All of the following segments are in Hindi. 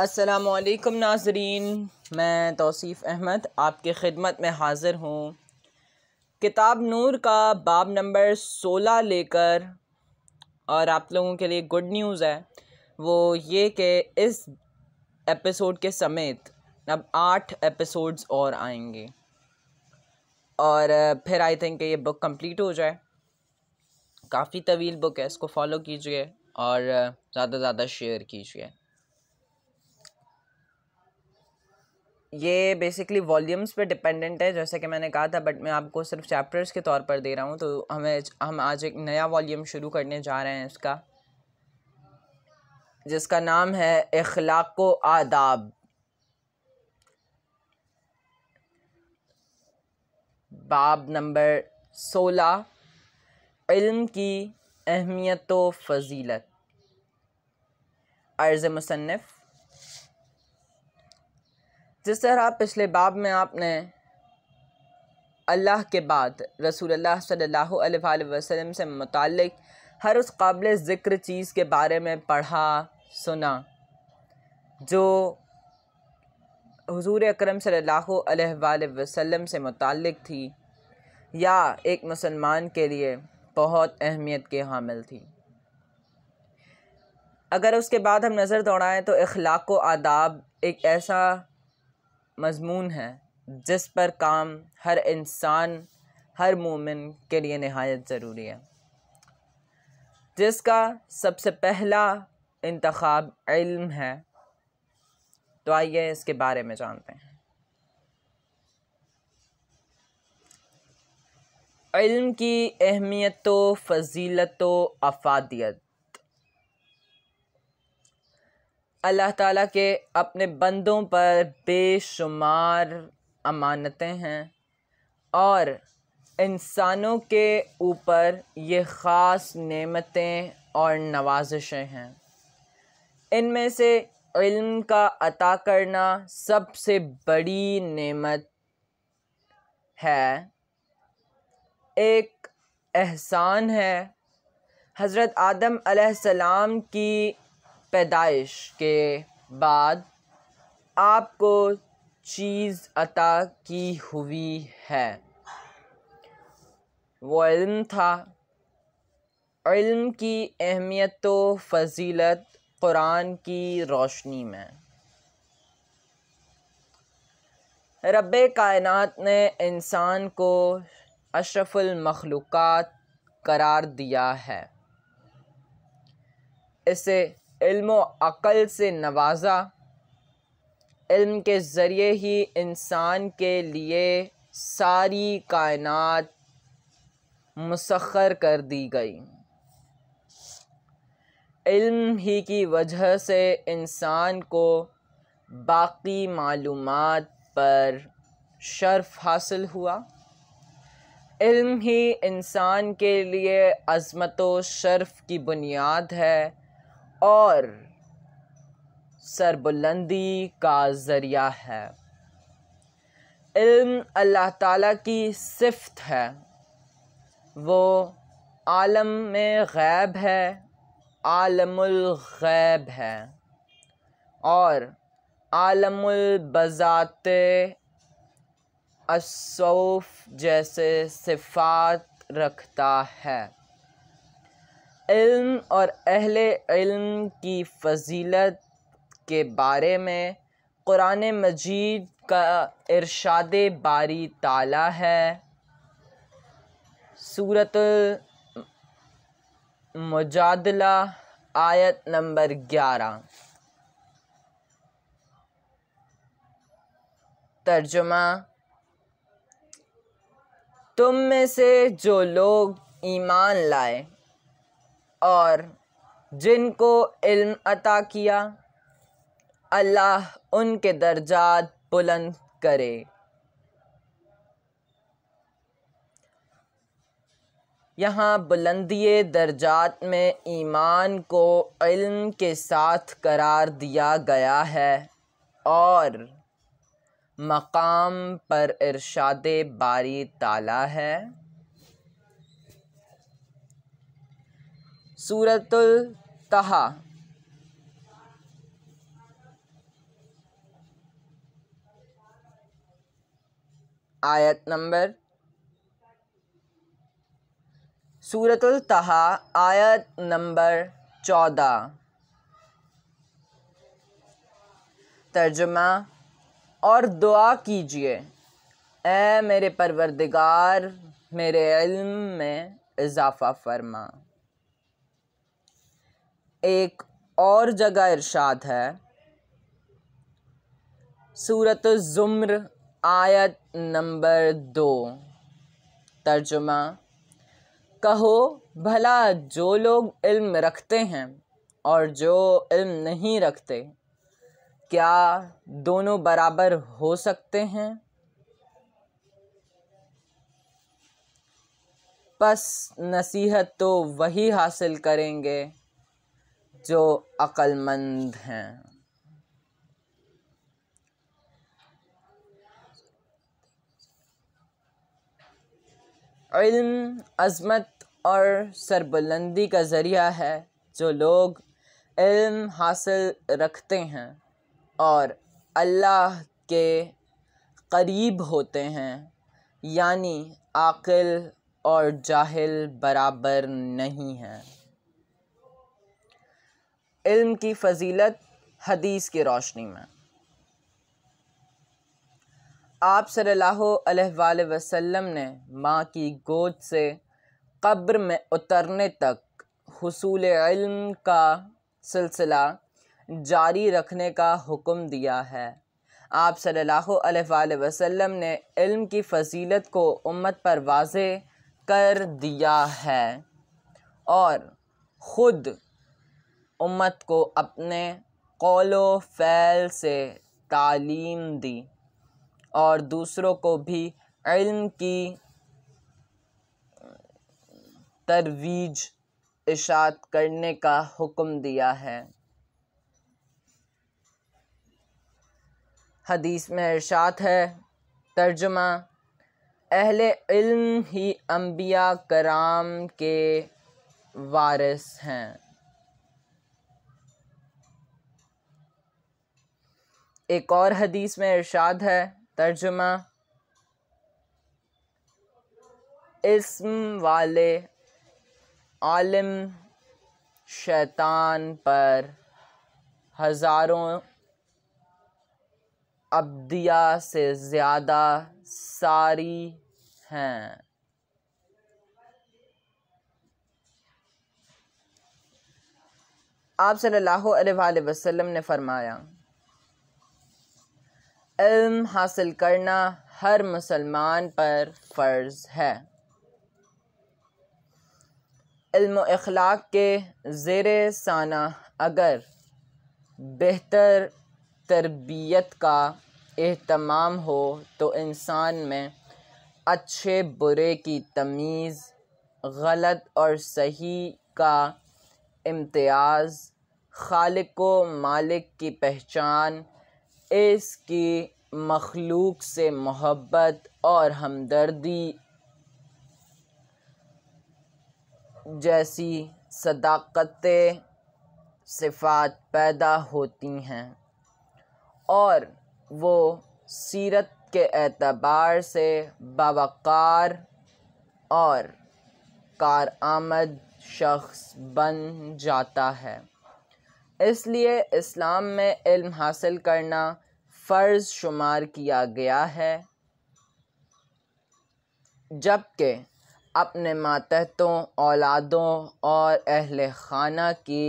असलकम नाजरीन मैं तौसीफ़ अहमद आपकी ख़िदमत में हाज़िर हूँ किताब नूर का बाब नंबर सोलह लेकर और आप लोगों के लिए गुड न्यूज़ है वो ये कि इस एपिसोड के समेत अब आठ एपिसोड्स और आएंगे और फिर आई थिंक ये बुक कंप्लीट हो जाए काफ़ी तवील बुक है इसको फॉलो कीजिए और ज़्यादा से ज़्यादा शेयर कीजिए ये बेसिकली वॉल्यूम्स पे डिपेंडेंट है जैसे कि मैंने कहा था बट मैं आपको सिर्फ चैप्टर्स के तौर पर दे रहा हूँ तो हमें हम आज एक नया वॉल्यूम शुरू करने जा रहे हैं इसका जिसका नाम है अखलाक आदाब बाब नंबर सोलह इल्म की अहमियत व फजीलत अर्ज़ मुसनफ़ जिस तरह पिछले बाब में आपने अल्लाह के बाद रसूल सल्लल्लाहु अलैहि वसल्लम से मुतक हर उस काबिल ज़िक्र चीज़ के बारे में पढ़ा सुना जो हुजूर अकरम सल्लल्लाहु अलैहि वसल्लम से मुतक थी या एक मुसलमान के लिए बहुत अहमियत के हामिल थी अगर उसके बाद हम नज़र दौड़ाएँ तो अखलाक आदाब एक ऐसा मज़मून है जिस पर काम हर इंसान हर मोमिन के लिए नहायत ज़रूरी है जिसका सबसे पहला इंतखब इल्म है तो आइए इसके बारे में जानते हैं इल्म की अहमियत व तो फजीलत व तो अफादियत अल्लाह ताला के अपने बंदों पर बेशुमार अमानतें हैं और इंसानों के ऊपर ये ख़ास नेमतें और नवाजिशें हैं इनमें से इल्म का अता करना सबसे बड़ी नेमत है एक एहसान है हज़रत आदम सलाम की पैदाइश के बाद आपको चीज़ अता की हुई है वो इल्म था इल्म की अहमियत तो फजीलत कुरान की रोशनी में रब कायनात ने इंसान को अशरफुल मखलूक़ात करार दिया है इसे इल्म अक़ल से नवाजा इल्म के ज़रिए ही इंसान के लिए सारी कायनात मुसखर कर दी गई इल्म ही की वजह से इंसान को बाकी मालूम पर शर्फ हासिल हुआ इल्म ही इंसान के लिए अज़मत शर्फ की बुनियाद है और सरबुलंदी का ज़रिया है इल्म अल्लाह ताला की सिफत है वो आलम में गैब है गैब है और बजाते असौफ जैसे सिफात रखता है इल्म और अहले इल्म की फजीलत के बारे में क़ुरान मजीद का इरशाद बारी ताला है सूरत मुजादला आयत नंबर ग्यारह तर्जुमा तुम में से जो लोग ईमान लाए और जिनको इल्म अता किया अल्लाह उनके दर्जात बुलंद करे यहाँ बुलंदी दर्जात में ईमान को इल्म के साथ करार दिया गया है और मकाम पर इरशाद बारी ताला है सूरतुल तहा आयत नंबर सूरतुल तहा आयत नंबर चौदह तर्जुमा और दुआ कीजिए ए मेरे परवरदिगार मेरे इल्म में इजाफ़ा फरमा एक और जगह इरशाद है सूरत ज़ुम्र आयत नंबर दो तर्जुमा कहो भला जो लोग इल्म रखते हैं और जो इल्म नहीं रखते क्या दोनों बराबर हो सकते हैं बस नसीहत तो वही हासिल करेंगे जो अक्लमंद हैं इल्म अज़मत और सरबुलंदी का ज़रिया है जो लोग इल्म हासिल रखते हैं और अल्लाह के करीब होते हैं यानी आकिल और जाहिल बराबर नहीं हैं इल्म की फजीलत हदीस की रोशनी में आप सल्लल्लाहु अलैहि वसल्लम ने माँ की गोद से कब्र में उतरने तक हसूल इल्म का सिलसिला जारी रखने का हुक्म दिया है आप सल्लल्लाहु अलैहि वसल्लम ने इल्म की फजीलत को उम्मत पर वाज कर दिया है और ख़ुद उम्मत को अपने कौलो फ़ैल से तालीम दी और दूसरों को भी इल्म की तरवीज इशात करने का हुक्म दिया है हदीस में इर्शात है तर्जमा अहल इल्म ही अम्बिया कराम के वारिस हैं एक और हदीस में इरशाद है तर्जुमा इसम वाले आलिम शैतान पर हज़ारों अब्दिया से ज़्यादा सारी हैं आप सल्लल्लाहु अलैहि वसल्लम ने फरमाया इल्म हासिल करना हर मुसलमान पर फ़र्ज़ है इल्म इखलाक के ज़ेर साना अगर बेहतर तरबियत का अहतमाम हो तो इंसान में अच्छे बुरे की तमीज़ गलत और सही का इम्तियाज़ खालिक व मालिक की पहचान इसकी मखलूक से मोहब्बत और हमदर्दी जैसी सदाकत सिफात पैदा होती हैं और वो सीरत के एतबार से बावकार और कार आमद शख्स बन जाता है इसलिए इस्लाम में इल्म हासिल करना फ़र्ज़ शुमार किया गया है जबकि अपने मातहतों औलादों और अहल खाना की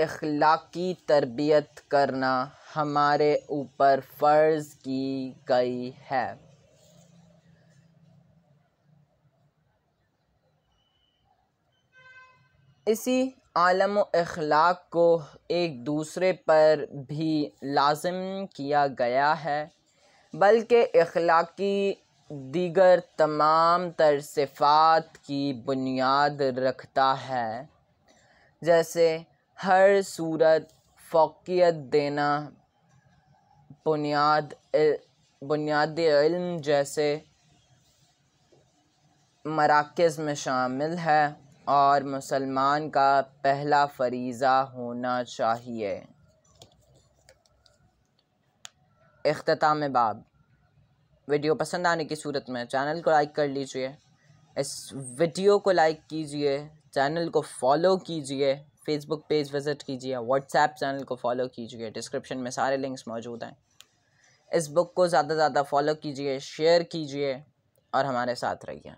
अखलाकी तरबियत करना हमारे ऊपर फ़र्ज़ की गई है इसी आलम अखलाक को एक दूसरे पर भी लाजम किया गया है बल्कि अखलाकी दीगर तमाम तरसफ़ात की बुनियाद रखता है जैसे हर सूरत फोकियत देना बुनियाद बुनियादी इल्म जैसे मराकज़ में शामिल है और मुसलमान का पहला फरीज़ा होना चाहिए अख्ताम बाब वीडियो पसंद आने की सूरत में चैनल को लाइक कर लीजिए इस वीडियो को लाइक कीजिए चैनल को फॉलो कीजिए फेसबुक पेज विज़िट कीजिए व्हाट्सएप चैनल को फॉलो कीजिए डिस्क्रिप्शन में सारे लिंक्स मौजूद हैं इस बुक को ज़्यादा से ज़्यादा फॉलो कीजिए शेयर कीजिए और हमारे साथ रहिए